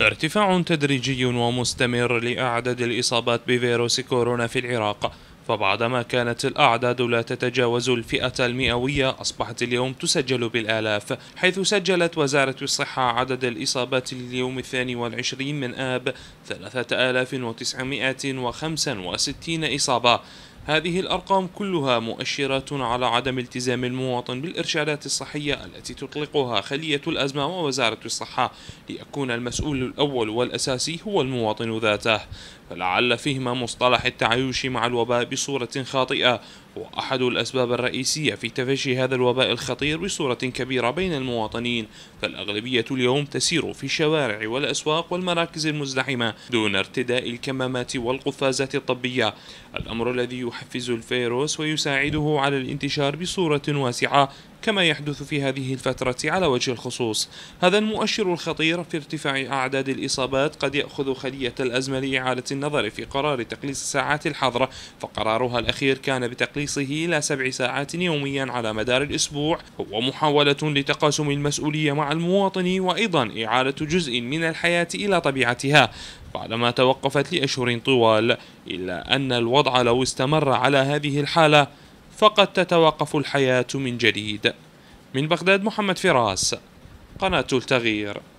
ارتفاع تدريجي ومستمر لأعداد الإصابات بفيروس كورونا في العراق فبعدما كانت الأعداد لا تتجاوز الفئة المئوية أصبحت اليوم تسجل بالآلاف حيث سجلت وزارة الصحة عدد الإصابات لليوم الثاني والعشرين من آب 3965 إصابة هذه الأرقام كلها مؤشرات على عدم التزام المواطن بالإرشادات الصحية التي تطلقها خلية الأزمة ووزارة الصحة ليكون المسؤول الأول والأساسي هو المواطن ذاته فلعل فهم مصطلح التعايش مع الوباء بصورة خاطئة وأحد الأسباب الرئيسية في تفشي هذا الوباء الخطير بصورة كبيرة بين المواطنين فالأغلبية اليوم تسير في الشوارع والأسواق والمراكز المزدحمة دون ارتداء الكمامات والقفازات الطبية الأمر الذي يحفز الفيروس ويساعده على الانتشار بصورة واسعة كما يحدث في هذه الفترة على وجه الخصوص هذا المؤشر الخطير في ارتفاع أعداد الإصابات قد يأخذ خلية الأزمة لإعادة النظر في قرار تقليص ساعات الحظر فقرارها الأخير كان بتقليصه إلى سبع ساعات يوميا على مدار الأسبوع هو محاولة لتقاسم المسؤولية مع المواطن وأيضا إعادة جزء من الحياة إلى طبيعتها بعدما توقفت لأشهر طوال إلا أن الوضع لو استمر على هذه الحالة فقد تتوقف الحياة من جديد من بغداد محمد فراس قناة التغيير